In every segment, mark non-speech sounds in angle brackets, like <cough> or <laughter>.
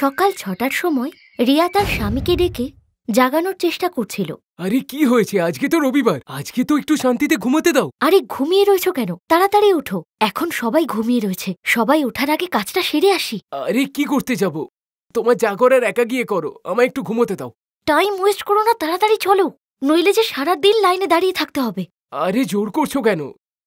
সকাল ছটার সময় রিয়া তার স্বামীকে ডেকে জাগানোর চেষ্টা করছিল আরে কি হয়েছে আজকে তো রবিবার আজকে তো একটু শান্তিতে ঘুমাতে দাও আরে ঘুমিয়ে রয়েছো কেন তাড়াতাড়ি ওঠো এখন সবাই ঘুমিয়ে রয়েছে সবাই ওঠার আগে কাজটা সেরে আসি আরে কি করতে যাব তোমার জাগরের একা গিয়ে করো আমায় একটু ঘুমোতে দাও টাইম ওয়েস্ট করো না তাড়াতাড়ি চলো নইলে যে সারা দিন লাইনে দাঁড়িয়ে থাকতে হবে আরে জোর করছো কেন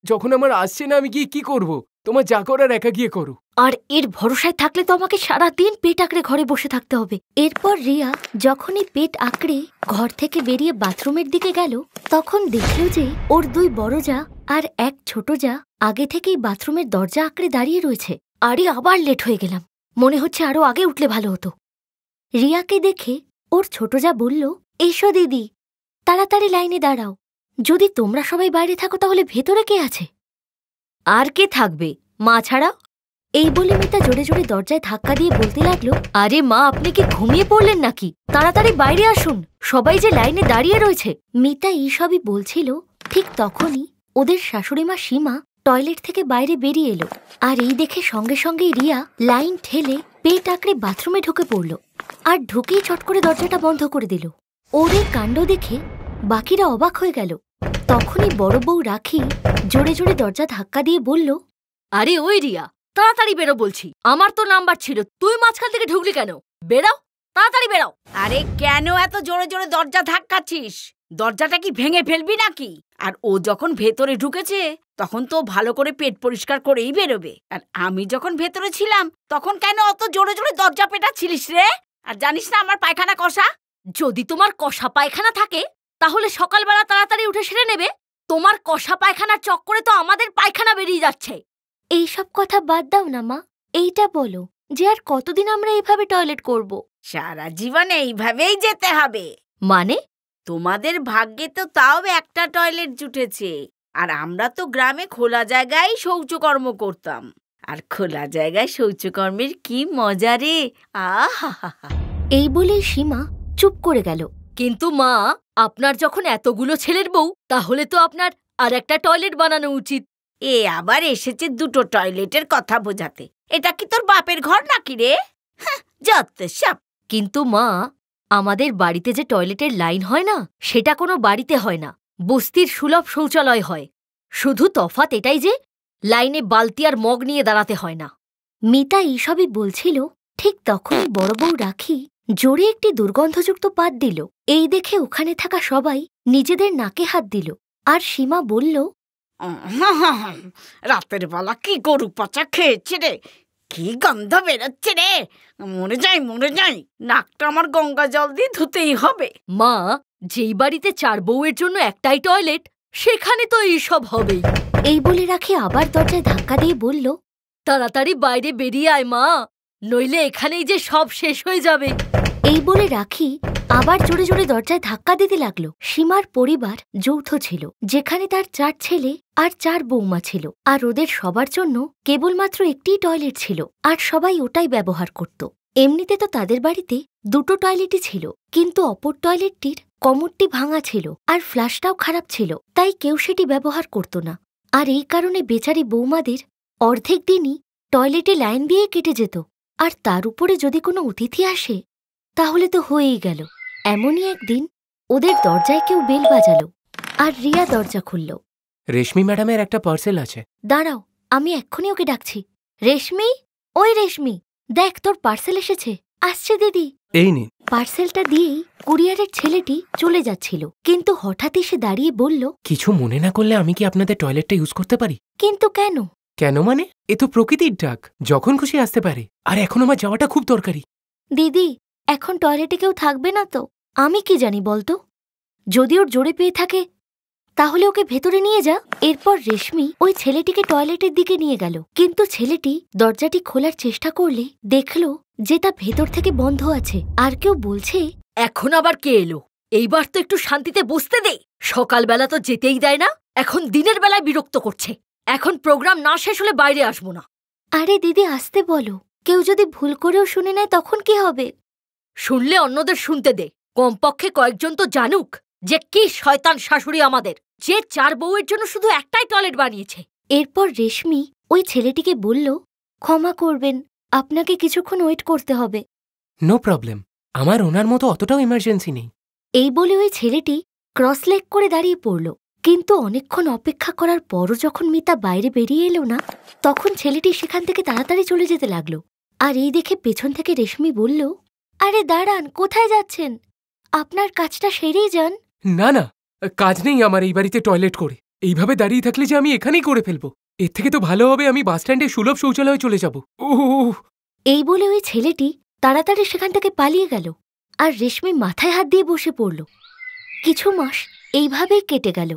যখন আমার আসছে না আমি গিয়ে কি করব তোমার যা করার একা গিয়ে করো আর এর ভরসায় থাকলে তো আমাকে সারা দিন পেট আঁকড়ে ঘরে বসে থাকতে হবে এরপর রিয়া যখনই পেট আঁকড়ে ঘর থেকে বেরিয়ে বাথরুমের দিকে গেল তখন দেখল যে ওর দুই বড় যা আর এক ছোট যা আগে থেকেই বাথরুমের দরজা আঁকড়ে দাঁড়িয়ে রয়েছে আরে আবার লেট হয়ে গেলাম মনে হচ্ছে আরও আগে উঠলে ভালো হতো রিয়াকে দেখে ওর ছোট যা বলল এসো দিদি তাড়াতাড়ি লাইনে দাঁড়াও যদি তোমরা সবাই বাইরে থাকো তাহলে ভেতরে কে আছে আর কে থাকবে মা ছাড়া এই বলে মিতা জোরে জোরে দরজায় ধাক্কা দিয়ে বলতে লাগলো আরে মা আপনি কি ঘুমিয়ে পড়লেন নাকি তাড়াতাড়ি বাইরে আসুন সবাই যে লাইনে দাঁড়িয়ে রয়েছে মিতা এইসবই বলছিল ঠিক তখনই ওদের শাশুড়িমা সীমা টয়লেট থেকে বাইরে বেরিয়ে এলো আর এই দেখে সঙ্গে সঙ্গেই রিয়া লাইন ঠেলে পেট আঁকড়ে বাথরুমে ঢুকে পড়ল আর ঢুকেই চট করে দরজাটা বন্ধ করে দিল ওরে কাণ্ড দেখে বাকিরা অবাক হয়ে গেল তখনই বড় বউ রাখি জোরে জোরে দরজা ধাক্কা দিয়ে বলল আরে ওই রিয়া তাড়াতাড়ি বেরো বলছি আমার তো নাম্বার ছিল তুই মাঝখান থেকে ঢুকলি কেন বেরাও তাড়াতাড়ি বেরাও আরে কেন এত জোরে জোরে দরজা ধাক্কাচ্ছিস দরজাটা কি ভেঙে ফেলবি নাকি আর ও যখন ভেতরে ঢুকেছে তখন তো ভালো করে পেট পরিষ্কার করেই বেরোবে আর আমি যখন ভেতরে ছিলাম তখন কেন অত জোরে জোরে দরজা পেটাচ্ছিলিস রে আর জানিস না আমার পায়খানা কষা যদি তোমার কষা পায়খানা থাকে তাহলে সকালবেলা তাড়াতাড়ি উঠে সেরে নেবে তোমার কষা পায়খানার চক্করে তো আমাদের পায়খানা বেরিয়ে যাচ্ছে এই সব কথা বাদ দাও না মা এইটা বলো যে আর কতদিন আমরা এইভাবে টয়লেট করব সারা জীবনে এইভাবেই যেতে হবে মানে তোমাদের ভাগ্যে তো তাও একটা টয়লেট জুটেছে আর আমরা তো গ্রামে খোলা জায়গায় শৌচকর্ম করতাম আর খোলা জায়গায় শৌচকর্মের কি মজা রে আহা এই বলে সীমা চুপ করে গেল কিন্তু মা আপনার যখন এতগুলো ছেলের বউ তাহলে তো আপনার আর একটা টয়লেট বানানো উচিত এ আবার এসেছে দুটো টয়লেটের কথা বোঝাতে এটা কি তোর বাপের ঘর নাকি রে যত সাপ কিন্তু মা আমাদের বাড়িতে যে টয়লেটের লাইন হয় না সেটা কোনো বাড়িতে হয় না বস্তির সুলভ শৌচালয় হয় শুধু তফাত এটাই যে লাইনে বালতি আর মগ নিয়ে দাঁড়াতে হয় না মিতা এইসবই বলছিল ঠিক তখনই বড় বউ রাখি জোরে একটি দুর্গন্ধযুক্ত পাত দিল এই দেখে ওখানে থাকা সবাই নিজেদের নাকে হাত দিল আর সীমা বলল রাতের বেলা কি গরু পচা খেয়েছে রে কি গন্ধ বেরোচ্ছে রে মরে যাই মরে যাই নাকটা আমার গঙ্গা জল দিয়ে ধুতেই হবে মা যেই বাড়িতে চার বউয়ের জন্য একটাই টয়লেট সেখানে তো এইসব হবে এই বলে রাখি আবার দরজায় ধাক্কা দিয়ে বলল তাড়াতাড়ি বাইরে বেরিয়ে আয় মা নইলে এখানেই যে সব শেষ হয়ে যাবে এই বলে রাখি আবার জোরে জোরে দরজায় ধাক্কা দিতে লাগলো সীমার পরিবার যৌথ ছিল যেখানে তার চার ছেলে আর চার বৌমা ছিল আর ওদের সবার জন্য কেবলমাত্র একটি টয়লেট ছিল আর সবাই ওটাই ব্যবহার করত এমনিতে তো তাদের বাড়িতে দুটো টয়লেটই ছিল কিন্তু অপর টয়লেটটির কমরটি ভাঙা ছিল আর ফ্ল্যাশটাও খারাপ ছিল তাই কেউ সেটি ব্যবহার করত না আর এই কারণে বেচারি বৌমাদের অর্ধেক দিনই টয়লেটে লাইন দিয়ে কেটে যেত আর তার উপরে যদি কোনো অতিথি আসে তাহলে তো হয়েই গেল এমনই একদিন ওদের দরজায় কেউ বেল বাজালো আর রিয়া দরজা খুলল রেশমি ম্যাডামের একটা পার্সেল আছে দাঁড়াও আমি এক্ষুনি ওকে ডাকছি রেশমি ওই রেশমি দেখ তোর পার্সেল এসেছে আসছে দিদি এই নিন পার্সেলটা দিয়েই কুরিয়ারের ছেলেটি চলে যাচ্ছিল কিন্তু হঠাৎ এসে দাঁড়িয়ে বলল কিছু মনে না করলে আমি কি আপনাদের টয়লেটটা ইউজ করতে পারি কিন্তু কেন কেন মানে এ তো প্রকৃতির ডাক যখন খুশি আসতে পারে আর এখন আমার যাওয়াটা খুব দরকারি দিদি এখন টয়লেটে কেউ থাকবে না তো আমি কি জানি বলতো যদি ওর জোরে পেয়ে থাকে তাহলে ওকে ভেতরে নিয়ে যা এরপর রেশমি ওই ছেলেটিকে টয়লেটের দিকে নিয়ে গেল কিন্তু ছেলেটি দরজাটি খোলার চেষ্টা করলে দেখল যে তা ভেতর থেকে বন্ধ আছে আর কেউ বলছে এখন আবার কে এলো এইবার তো একটু শান্তিতে বসতে দে সকালবেলা তো যেতেই দেয় না এখন দিনের বেলায় বিরক্ত করছে এখন প্রোগ্রাম না শেষ হলে বাইরে আসবো না আরে দিদি আসতে বলো কেউ যদি ভুল করেও শুনে নেয় তখন কি হবে শুনলে অন্যদের শুনতে দে কমপক্ষে কয়েকজন তো জানুক যে কি শয়তান শাশুড়ি আমাদের যে চার বউয়ের জন্য শুধু একটাই টয়লেট বানিয়েছে এরপর রেশমি ওই ছেলেটিকে বলল ক্ষমা করবেন আপনাকে কিছুক্ষণ ওয়েট করতে হবে নো প্রবলেম আমার ওনার মতো অতটাও ইমার্জেন্সি নেই এই বলে ওই ছেলেটি ক্রস করে দাঁড়িয়ে পড়ল কিন্তু অনেকক্ষণ অপেক্ষা করার পরও যখন মিতা বাইরে বেরিয়ে এলো না তখন ছেলেটি সেখান থেকে তাড়াতাড়ি চলে যেতে লাগলো আর এই দেখে পেছন থেকে রেশমি বলল আরে দাঁড়ান কোথায় যাচ্ছেন আপনার কাজটা সেরেই যান না না কাজ নেই আমার এই বাড়িতে টয়লেট করে এইভাবে দাঁড়িয়ে থাকলে যে আমি এখানেই করে ফেলবো এর থেকে তো ভালো হবে আমি স্ট্যান্ডে সুলভ শৌচালয়ে চলে যাব ও এই বলে ওই ছেলেটি তাড়াতাড়ি সেখান থেকে পালিয়ে গেল আর রেশমি মাথায় হাত দিয়ে বসে পড়ল কিছু মাস এইভাবেই কেটে গেল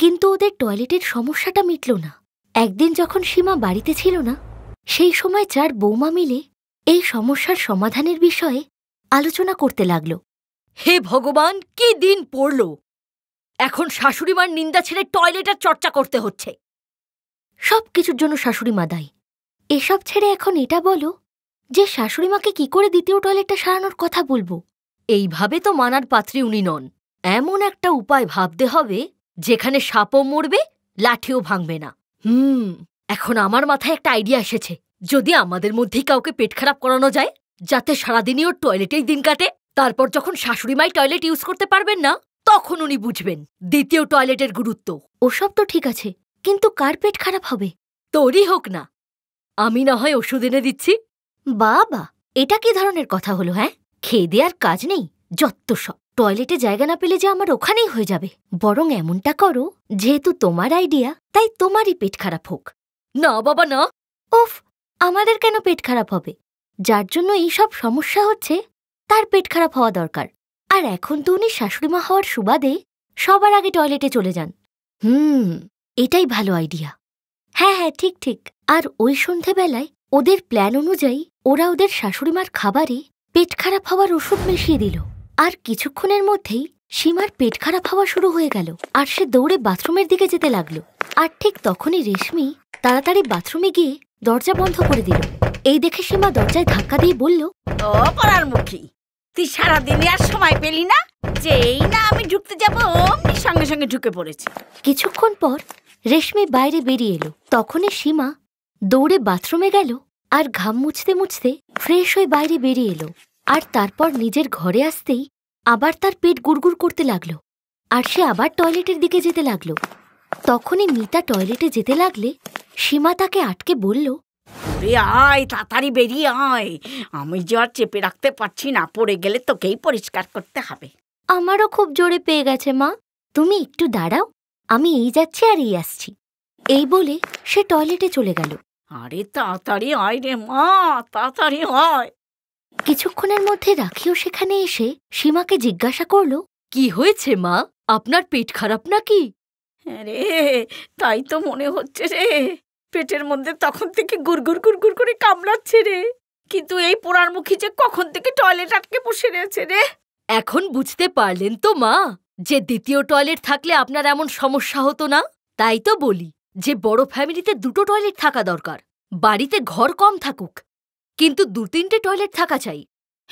কিন্তু ওদের টয়লেটের সমস্যাটা মিটল না একদিন যখন সীমা বাড়িতে ছিল না সেই সময় চার বৌমা মিলে এই সমস্যার সমাধানের বিষয়ে আলোচনা করতে লাগল হে ভগবান কি দিন পড়ল এখন শাশুড়িমার নিন্দা ছেড়ে টয়লেটের চর্চা করতে হচ্ছে সব কিছুর জন্য শাশুড়িমা দায়ী এসব ছেড়ে এখন এটা বলো যে শাশুড়িমাকে কি করে দ্বিতীয় টয়লেটটা সারানোর কথা বলবো এইভাবে তো মানার পাত্রী উনি নন এমন একটা উপায় ভাবতে হবে যেখানে সাপও মরবে লাঠিও ভাঙবে না হুম এখন আমার মাথায় একটা আইডিয়া এসেছে যদি আমাদের মধ্যেই কাউকে পেট খারাপ করানো যায় যাতে সারাদিনই ওর টয়লেটেই দিন কাটে তারপর যখন শাশুড়িমাই টয়লেট ইউজ করতে পারবেন না তখন উনি বুঝবেন দ্বিতীয় টয়লেটের গুরুত্ব ওসব তো ঠিক আছে কিন্তু কার পেট খারাপ হবে তোরই হোক না আমি না হয় ওষুধ এনে দিচ্ছি বাবা এটা কি ধরনের কথা হলো হ্যাঁ খেয়ে দেওয়ার কাজ নেই যত সব টয়লেটে জায়গা না পেলে যে আমার ওখানেই হয়ে যাবে বরং এমনটা করো যেহেতু তোমার আইডিয়া তাই তোমারই পেট খারাপ হোক না বাবা না ওফ আমাদের কেন পেট খারাপ হবে যার জন্য এইসব সমস্যা হচ্ছে তার পেট খারাপ হওয়া দরকার আর এখন তো উনি শাশুড়িমা হওয়ার সুবাদে সবার আগে টয়লেটে চলে যান হুম এটাই ভালো আইডিয়া হ্যাঁ হ্যাঁ ঠিক ঠিক আর ওই সন্ধেবেলায় ওদের প্ল্যান অনুযায়ী ওরা ওদের শাশুড়িমার খাবারে পেট খারাপ হওয়ার ওষুধ মিশিয়ে দিল আর কিছুক্ষণের মধ্যেই সীমার পেট খারাপ হওয়া শুরু হয়ে গেল আর সে দৌড়ে বাথরুমের দিকে যেতে লাগলো আর ঠিক তখনই রেশমি তাড়াতাড়ি বাথরুমে গিয়ে দরজা বন্ধ করে দিল এই দেখে সীমা দরজায় ধাক্কা দিয়ে বলল ও পড়ার মুখী তুই সারাদিনে আর সময় পেলি না যেই না আমি ঢুকতে যাব অমনি সঙ্গে সঙ্গে ঢুকে পড়েছে কিছুক্ষণ পর রেশমি বাইরে বেরিয়ে এলো তখনই সীমা দৌড়ে বাথরুমে গেল আর ঘাম মুছতে মুছতে ফ্রেশ হয়ে বাইরে বেরিয়ে এলো আর তারপর নিজের ঘরে আসতেই আবার তার পেট গুড়গুড় করতে লাগলো আর সে আবার টয়লেটের দিকে যেতে লাগলো তখনই মিতা টয়লেটে যেতে লাগলে সীমা তাকে আটকে বলল রে আয় তাড়াতাড়ি বেরিয়ে আয় আমি যে আর চেপে রাখতে পারছি না পড়ে গেলে তোকেই পরিষ্কার করতে হবে আমারও খুব জোরে পেয়ে গেছে মা তুমি একটু দাঁড়াও আমি এই যাচ্ছি আর এই আসছি এই বলে সে টয়লেটে চলে গেল আরে তাড়াতাড়ি আয় রে মা তাড়াতাড়ি আয় কিছুক্ষণের মধ্যে রাখিও সেখানে এসে সীমাকে জিজ্ঞাসা করল কি হয়েছে মা আপনার পেট খারাপ নাকি রে তাই তো মনে হচ্ছে রে পেটের মধ্যে তখন থেকে গুড়গুড় গুড়গুড় করে কামড়াচ্ছে রে কিন্তু এই পোড়ার মুখী যে কখন থেকে টয়লেট আটকে বসে রয়েছে রে এখন বুঝতে পারলেন তো মা যে দ্বিতীয় টয়লেট থাকলে আপনার এমন সমস্যা হতো না তাই তো বলি যে বড় ফ্যামিলিতে দুটো টয়লেট থাকা দরকার বাড়িতে ঘর কম থাকুক কিন্তু দু তিনটে টয়লেট থাকা চাই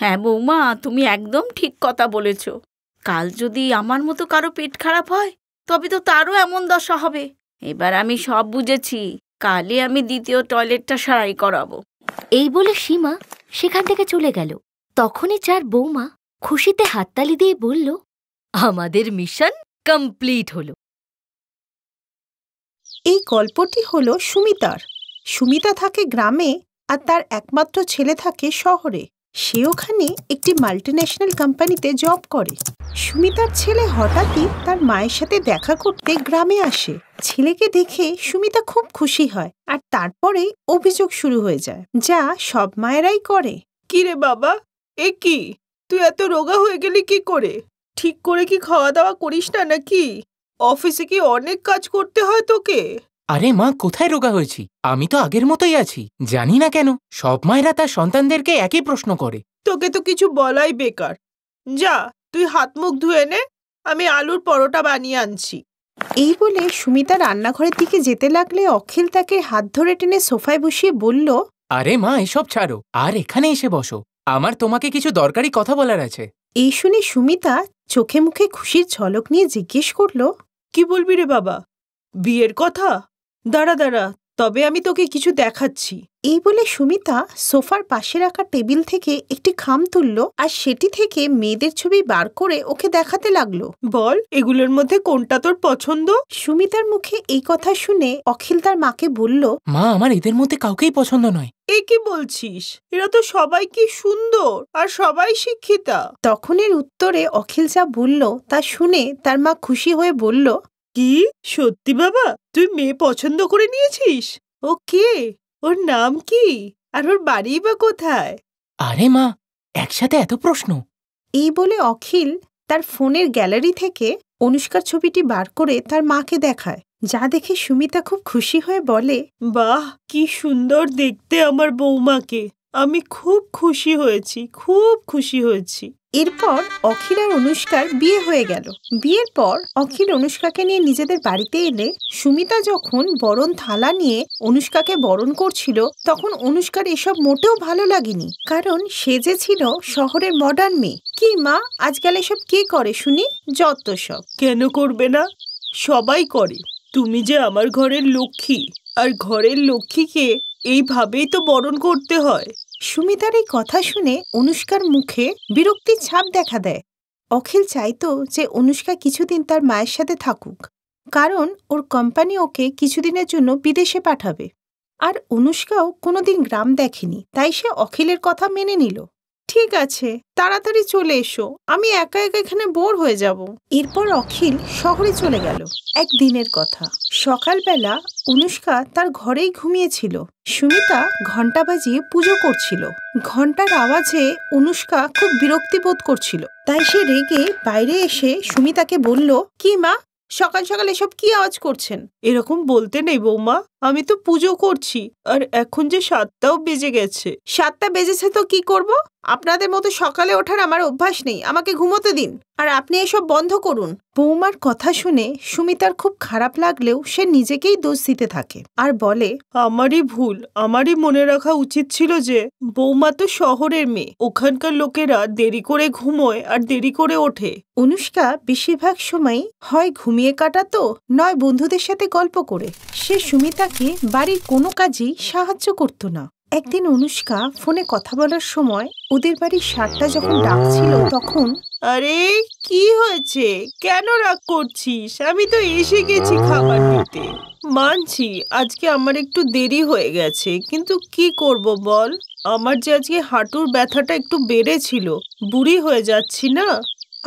হ্যাঁ বৌমা তুমি একদম ঠিক কথা বলেছ কাল যদি আমার মতো কারো পেট খারাপ হয় তবে তো তারও এমন দশা হবে এবার আমি সব বুঝেছি কালে আমি দ্বিতীয় টয়লেটটা সারাই করাবো এই বলে সীমা সেখান থেকে চলে গেল তখনই চার বৌমা খুশিতে হাততালি দিয়ে বলল আমাদের মিশন কমপ্লিট হল এই গল্পটি হল সুমিতার সুমিতা থাকে গ্রামে আর তার একমাত্র ছেলে থাকে শহরে সে ওখানে একটি মাল্টিন্যাশনাল কোম্পানিতে জব করে সুমিতার ছেলে হঠাৎই তার মায়ের সাথে দেখা করতে গ্রামে আসে ছেলেকে দেখে সুমিতা খুব খুশি হয় আর তারপরেই অভিযোগ শুরু হয়ে যায় যা সব মায়েরাই করে কি রে বাবা এ কি তুই এত রোগা হয়ে গেলি কি করে ঠিক করে কি খাওয়া দাওয়া করিস না নাকি অফিসে কি অনেক কাজ করতে হয় তোকে আরে মা কোথায় রোগা হয়েছি আমি তো আগের মতোই আছি জানি না কেন সব মায়েরা তার সন্তানদেরকে একই প্রশ্ন করে তোকে তো কিছু বলাই বেকার যা তুই হাত মুখ ধুয়ে নে আমি আলুর পরোটা বানিয়ে আনছি এই বলে সুমিতা রান্নাঘরের দিকে যেতে লাগলে অখিল তাকে হাত ধরে টেনে সোফায় বসিয়ে বলল আরে মা এসব ছাড়ো আর এখানে এসে বসো আমার তোমাকে কিছু দরকারি কথা বলার আছে এই শুনে সুমিতা চোখে মুখে খুশির ঝলক নিয়ে জিজ্ঞেস করল কি বলবি রে বাবা বিয়ের কথা দাঁড়া দাঁড়া তবে আমি তোকে কিছু দেখাচ্ছি এই বলে সুমিতা সোফার পাশে রাখা টেবিল থেকে একটি খাম তুলল আর সেটি থেকে মেয়েদের ছবি বার করে ওকে দেখাতে লাগলো বল এগুলোর মধ্যে কোনটা তোর পছন্দ সুমিতার মুখে এই কথা শুনে অখিল তার মাকে বলল মা আমার এদের মধ্যে কাউকেই পছন্দ নয় এ কি বলছিস এরা তো সবাই কি সুন্দর আর সবাই শিক্ষিতা তখনের উত্তরে অখিল যা বলল তা শুনে তার মা খুশি হয়ে বলল কি সত্যি বাবা তুই মেয়ে পছন্দ করে নিয়েছিস ও কে ওর নাম কি আর ওর বাড়ি বা কোথায় আরে মা একসাথে এত প্রশ্ন এই বলে অখিল তার ফোনের গ্যালারি থেকে অনুষ্কার ছবিটি বার করে তার মাকে দেখায় যা দেখে সুমিতা খুব খুশি হয়ে বলে বাহ কি সুন্দর দেখতে আমার বৌমাকে আমি খুব খুশি হয়েছি খুব খুশি হয়েছি এরপর অখিল আর অনুষ্কার বিয়ে হয়ে গেল বিয়ের পর অখিল অনুষ্কাকে নিয়ে নিজেদের বাড়িতে এলে সুমিতা যখন বরণ থালা নিয়ে অনুষ্কাকে বরণ করছিল তখন অনুষ্কার এসব মোটেও ভালো লাগেনি কারণ সে যে ছিল শহরের মডার্ন মেয়ে কি মা আজকাল এসব কে করে শুনি যত সব কেন করবে না সবাই করে তুমি যে আমার ঘরের লক্ষ্মী আর ঘরের লক্ষ্মীকে এইভাবেই তো বরণ করতে হয় সুমিতার এই কথা শুনে অনুষ্কার মুখে বিরক্তির ছাপ দেখা দেয় অখিল চাইতো যে অনুষ্কা কিছুদিন তার মায়ের সাথে থাকুক কারণ ওর কোম্পানি ওকে কিছুদিনের জন্য বিদেশে পাঠাবে আর অনুষ্কাও কোনোদিন গ্রাম দেখেনি তাই সে অখিলের কথা মেনে নিল ঠিক আছে তাড়াতাড়ি চলে এসো আমি একা একা এখানে বোর হয়ে যাব এরপর অখিল শহরে চলে গেল এক দিনের কথা সকালবেলা অনুষ্কা তার ঘরেই ঘুমিয়েছিল সুমিতা ঘণ্টা বাজিয়ে পুজো করছিল ঘণ্টার আওয়াজে অনুষ্কা খুব বিরক্তি বোধ করছিল তাই সে রেগে বাইরে এসে সুমিতাকে বলল কি মা সকাল সকাল এসব কি আওয়াজ করছেন এরকম বলতে নেই বৌমা আমি তো পুজো করছি আর এখন যে সাতটাও বেজে গেছে সাতটা বেজেছে তো কি করব আপনাদের মতো সকালে ওঠার আমার অভ্যাস নেই আমাকে ঘুমোতে দিন আর আপনি এসব বন্ধ করুন বৌমার কথা শুনে সুমিতার খুব খারাপ লাগলেও সে নিজেকেই দোষ দিতে থাকে আর বলে আমারই ভুল আমারই মনে রাখা উচিত ছিল যে বৌমা তো শহরের মেয়ে ওখানকার লোকেরা দেরি করে ঘুমোয় আর দেরি করে ওঠে অনুষ্কা বেশিরভাগ সময় হয় ঘুমিয়ে কাটাতো নয় বন্ধুদের সাথে গল্প করে সে সুমিতাকে বাড়ির কোনো কাজেই সাহায্য করতো না একদিন অনুষ্কা ফোনে কথা বলার সময় ওদের বাড়ির সারটা যখন ডাকছিল তখন আরে কি হয়েছে কেন রাগ করছিস আমি তো এসে গেছি খাবার দিতে মানছি আজকে আমার একটু দেরি হয়ে গেছে কিন্তু কি করব বল আমার যে আজকে হাঁটুর ব্যথাটা একটু বেড়েছিল বুড়ি হয়ে যাচ্ছি না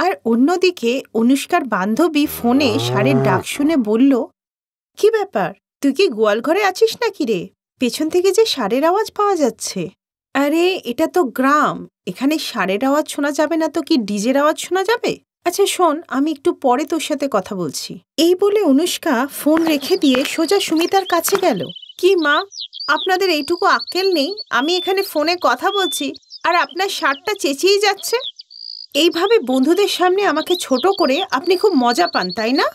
আর অন্যদিকে অনুষ্কার বান্ধবী ফোনে সারের ডাক শুনে বলল কি ব্যাপার তুই কি গোয়াল ঘরে আছিস নাকি রে পেছন থেকে যে সারের আওয়াজ পাওয়া যাচ্ছে আরে এটা তো গ্রাম এখানে সারের আওয়াজ শোনা যাবে না তো কি ডিজের আওয়াজ শোনা যাবে আচ্ছা শোন আমি একটু পরে তোর সাথে কথা বলছি এই বলে অনুষ্কা ফোন রেখে দিয়ে সোজা সুমিতার কাছে গেল কি মা আপনাদের এইটুকু আক্কেল নেই আমি এখানে ফোনে কথা বলছি আর আপনার শার্টটা চেঁচিয়ে যাচ্ছে এইভাবে বন্ধুদের সামনে আমাকে ছোট করে আপনি খুব মজা পান তাই না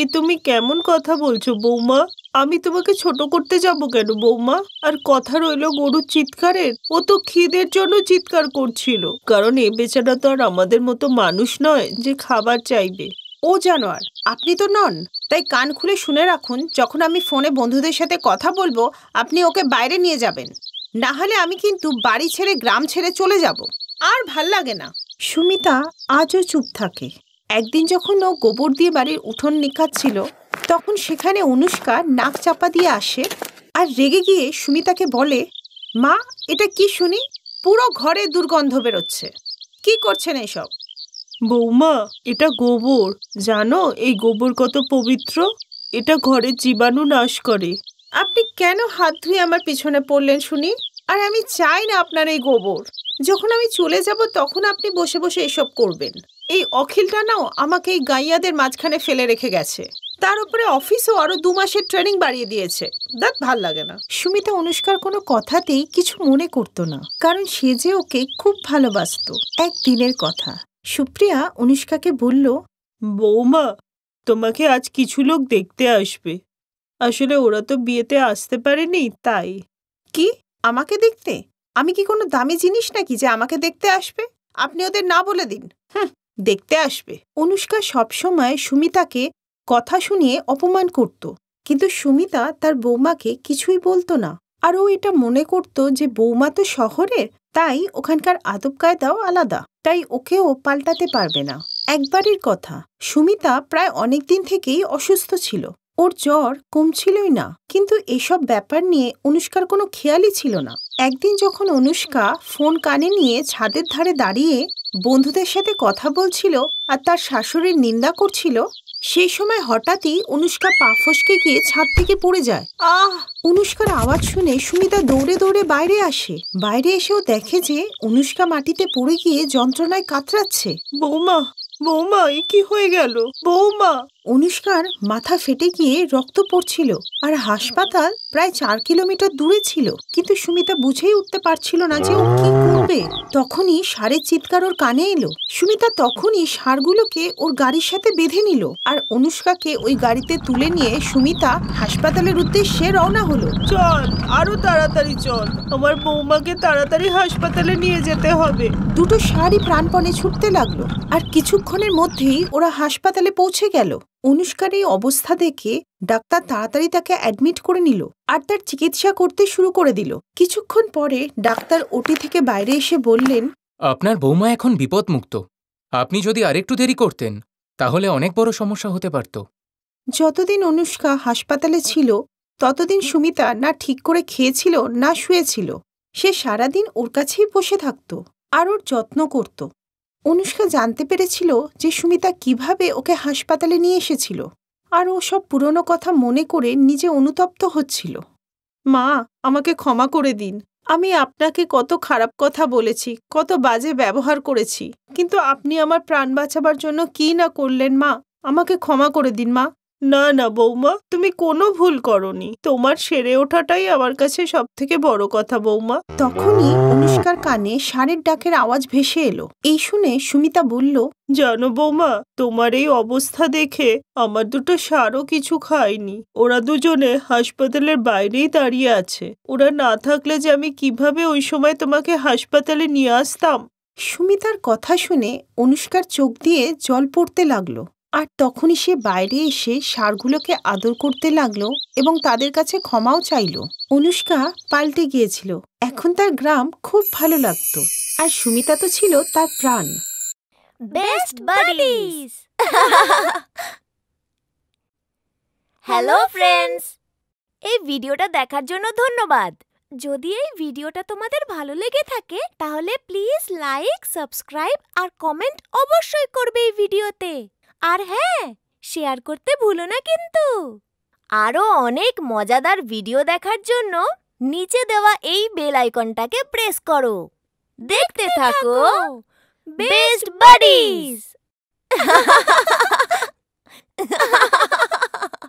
এ তুমি কেমন কথা বলছো বৌমা আমি তোমাকে ছোট করতে যাব কেন বৌমা আর কথা রইল গরুর চিৎকারের ও তো খিদের জন্য চিৎকার করছিল কারণ এ বেচারা তো আর আমাদের মতো মানুষ নয় যে খাবার চাইবে ও জানোয়ার আপনি তো নন তাই কান খুলে শুনে রাখুন যখন আমি ফোনে বন্ধুদের সাথে কথা বলবো আপনি ওকে বাইরে নিয়ে যাবেন না হলে আমি কিন্তু বাড়ি ছেড়ে গ্রাম ছেড়ে চলে যাব আর ভাল লাগে না সুমিতা আজও চুপ থাকে একদিন যখন ও গোবর দিয়ে বাড়ির উঠোন নিকাচ্ছিল তখন সেখানে অনুষ্কা নাক চাপা দিয়ে আসে আর রেগে গিয়ে সুমিতাকে বলে মা এটা কি শুনি পুরো ঘরে দুর্গন্ধ বেরোচ্ছে কি করছেন এইসব বৌমা এটা গোবর জানো এই গোবর কত পবিত্র এটা ঘরে জীবাণু নাশ করে আপনি কেন হাত ধুয়ে আমার পিছনে পড়লেন শুনি আর আমি চাই না আপনার এই গোবর যখন আমি চলে যাব তখন আপনি বসে বসে এসব করবেন এই অখিলটা নাও আমাকে এই গাইয়াদের মাঝখানে ফেলে রেখে গেছে তার উপরে অফিসও আরো দু মাসের ট্রেনিং বাড়িয়ে দিয়েছে দেখ ভাল লাগে না সুমিতা অনুষ্কার কোনো কথাতেই কিছু মনে করত না কারণ সে যে ওকে খুব ভালোবাসত একদিনের কথা সুপ্রিয়া অনুষ্কাকে বলল বৌমা তোমাকে আজ কিছু লোক দেখতে আসবে আসলে ওরা তো বিয়েতে আসতে পারেনি তাই কি আমাকে দেখতে আমি কি কোনো দামি জিনিস নাকি যে আমাকে দেখতে আসবে আপনি ওদের না বলে দিন দেখতে আসবে অনুষ্কা সবসময় সুমিতাকে কথা শুনিয়ে অপমান করত কিন্তু সুমিতা তার বৌমাকে কিছুই বলতো না আর ও এটা মনে করত যে বৌমা তো শহরের তাই ওখানকার আদব কায়দাও আলাদা তাই ওকেও পাল্টাতে পারবে না একবারের কথা সুমিতা প্রায় অনেক দিন থেকেই অসুস্থ ছিল ওর জ্বর কমছিলই না কিন্তু এসব ব্যাপার নিয়ে অনুষ্কার কোনো খেয়ালই ছিল না একদিন যখন অনুষ্কা ফোন কানে নিয়ে ছাদের ধারে দাঁড়িয়ে বন্ধুদের সাথে কথা বলছিল আর তার শাশুড়ির নিন্দা করছিল সেই সময় হঠাৎই অনুষ্কা পা ফসকে গিয়ে ছাদ থেকে পড়ে যায় আহ অনুষ্কার আওয়াজ শুনে সুমিতা দৌড়ে দৌড়ে বাইরে আসে বাইরে এসেও দেখে যে অনুষ্কা মাটিতে পড়ে গিয়ে যন্ত্রণায় কাতরাচ্ছে বৌমা বৌমা এ কি হয়ে গেল বৌমা অনুষ্কার মাথা ফেটে গিয়ে রক্ত পড়ছিল আর হাসপাতাল প্রায় চার কিলোমিটার দূরে ছিল কিন্তু সুমিতা বুঝেই উঠতে পারছিল না যে ও কি করবে তখনই সারের চিৎকার ওর কানে এলো সুমিতা তখনই সারগুলোকে ওর গাড়ির সাথে বেঁধে নিল আর অনুষ্কাকে ওই গাড়িতে তুলে নিয়ে সুমিতা হাসপাতালের উদ্দেশ্যে রওনা হলো চল আরো তাড়াতাড়ি চল আমার বৌমাকে তাড়াতাড়ি হাসপাতালে নিয়ে যেতে হবে দুটো সারই প্রাণপণে ছুটতে লাগলো আর কিছুক্ষণের মধ্যেই ওরা হাসপাতালে পৌঁছে গেল অনুষ্কার এই অবস্থা দেখে ডাক্তার তাড়াতাড়ি তাকে অ্যাডমিট করে নিল আর তার চিকিৎসা করতে শুরু করে দিল কিছুক্ষণ পরে ডাক্তার ওটি থেকে বাইরে এসে বললেন আপনার বৌমা এখন বিপদমুক্ত আপনি যদি আরেকটু দেরি করতেন তাহলে অনেক বড় সমস্যা হতে পারত যতদিন অনুষ্কা হাসপাতালে ছিল ততদিন সুমিতা না ঠিক করে খেয়েছিল না শুয়েছিল সে সারাদিন ওর কাছেই বসে থাকত আর ওর যত্ন করত অনুষ্কা জানতে পেরেছিল যে সুমিতা কিভাবে ওকে হাসপাতালে নিয়ে এসেছিল আর ও সব পুরনো কথা মনে করে নিজে অনুতপ্ত হচ্ছিল মা আমাকে ক্ষমা করে দিন আমি আপনাকে কত খারাপ কথা বলেছি কত বাজে ব্যবহার করেছি কিন্তু আপনি আমার প্রাণ বাঁচাবার জন্য কি না করলেন মা আমাকে ক্ষমা করে দিন মা না না বৌমা তুমি কোনো ভুল করনি তোমার সেরে ওঠাটাই আমার কাছে সব থেকে বড় কথা বৌমা তখনই অনুষ্কার কানে সারের ডাকের আওয়াজ ভেসে এলো এই শুনে সুমিতা বলল জানো বৌমা তোমার এই অবস্থা দেখে আমার দুটো সারও কিছু খায়নি ওরা দুজনে হাসপাতালের বাইরেই দাঁড়িয়ে আছে ওরা না থাকলে যে আমি কিভাবে ওই সময় তোমাকে হাসপাতালে নিয়ে আসতাম সুমিতার কথা শুনে অনুষ্কার চোখ দিয়ে জল পড়তে লাগলো আর তখনই সে বাইরে এসে সারগুলোকে আদর করতে লাগলো এবং তাদের কাছে ক্ষমাও চাইল অনুষ্কা পাল্টে গিয়েছিল এখন তার গ্রাম খুব ভালো লাগত আর সুমিতা তো ছিল তার প্রাণ বেস্ট হ্যালো ফ্রেন্ডস এই ভিডিওটা দেখার জন্য ধন্যবাদ যদি এই ভিডিওটা তোমাদের ভালো লেগে থাকে তাহলে প্লিজ লাইক সাবস্ক্রাইব আর কমেন্ট অবশ্যই করবে এই ভিডিওতে আর হ্যাঁ শেয়ার করতে ভুলো না কিন্তু আরও অনেক মজাদার ভিডিও দেখার জন্য নিচে দেওয়া এই বেল আইকনটাকে প্রেস করো দেখতে থাকো বেস্ট বাডিজ <laughs>